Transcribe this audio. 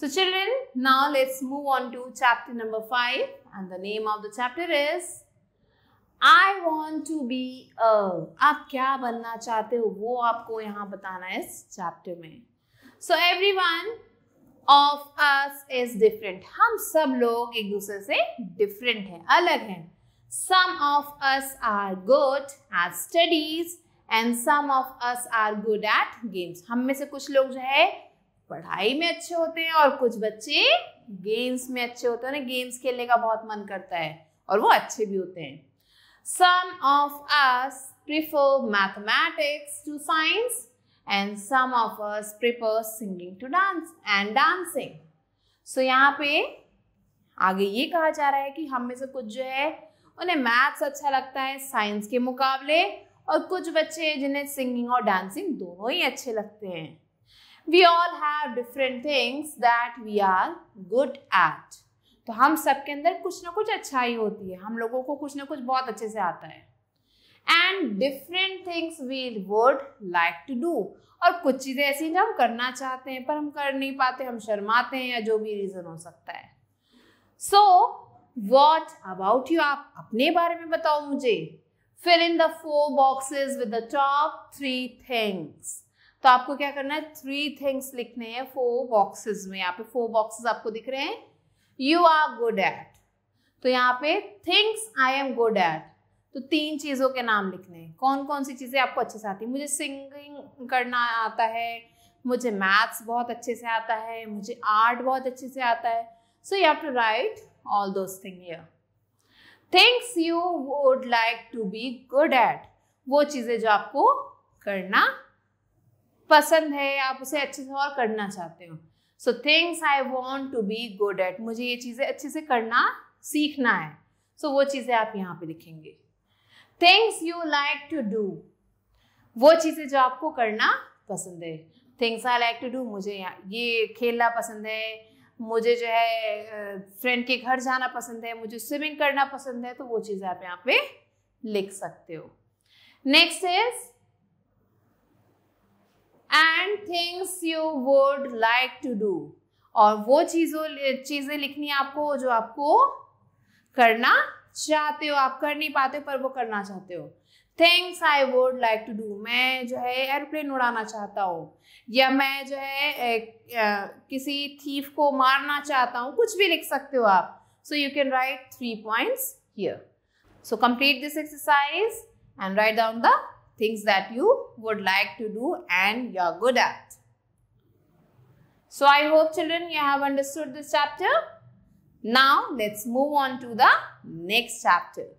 So children, now let's move on to chapter number 5 and the name of the chapter is I want to be a आप क्या बनना चाहते हो वो आपको यहाँ बताना है इस चैप्टर में so every one of us is different हम सब लोग एक दूसरे से डिफरेंट हैं अलग हैं some of us are good at studies and some of us are good at games हम में से कुछ लोग जो है पढ़ाई में अच्छे होते हैं और कुछ बच्चे गेम्स में अच्छे होते हैं उन्हें गेम्स खेलने का बहुत मन करता है और वो अच्छे भी होते हैं some of us prefer mathematics to science and some of us prefer singing to dance and dancing so यहाँ पे आगे ये कहा जा रहा है कि हम में से कुछ जो है उन्हें मैथ्स अच्छा लगता है साइंस के मुकाबले और कुछ बच्चे जिन्हें सिंगिंग और डांसिंग दोनों ही अच्छे लगते हैं we all have different things that we are good at तो हम सब के अंदर कुछ ना कुछ अच्छाई होती है हम लोगों को कुछ ना कुछ बहुत अच्छे से आता है and different things we would like to do और कुछ चीज़ें ऐसी हम करना चाहते हैं पर हम कर नहीं पाते हम शर्माते हैं या जो भी रीज़न हो सकता है सो वॉट अबाउट यू आप अपने बारे में बताओ मुझे fill in the four boxes with the top three things तो आपको क्या करना है थ्री थिंग्स लिखने हैं फोर बॉक्सेस में यहाँ पे फोर बॉक्सेस आपको दिख रहे हैं यू आर गुड एट तो यहाँ पे things I am good at तो तीन चीज़ों के नाम लिखने हैं कौन कौन सी चीज़ें आपको अच्छे से आती है मुझे सिंगिंग करना आता है मुझे मैथ्स बहुत अच्छे से आता है मुझे आर्ट बहुत अच्छे से आता है so you have to write all those thing here things you would like to be good at वो चीज़ें जो आपको करना पसंद है आप उसे अच्छे से और करना चाहते हो so things I want to be good at मुझे ये चीज़ें अच्छे से करना सीखना है सो so, वो चीज़ें आप यहाँ पे लिखेंगे things you like to do वो चीज़ें जो आपको करना पसंद है things I like to do मुझे ये खेलना पसंद है मुझे जो है फ्रेंड के घर जाना पसंद है मुझे स्विमिंग करना पसंद है तो वो चीज़ें आप यहाँ पे लिख सकते हो next is and things you would like to do और वो चीज़ों चीज़ें लिखनी है आपको जो आपको करना चाहते हो आप कर नहीं पाते पर वो करना चाहते हो things I would like to do मैं जो है एयरप्लेन उड़ाना चाहता हूँ या मैं जो है किसी थीफ को मारना चाहता हूँ कुछ भी लिख सकते हो आप so you can write three points here so complete this exercise and write down the things that you would like to do and you're good at. So I hope children you have understood this chapter. Now let's move on to the next chapter.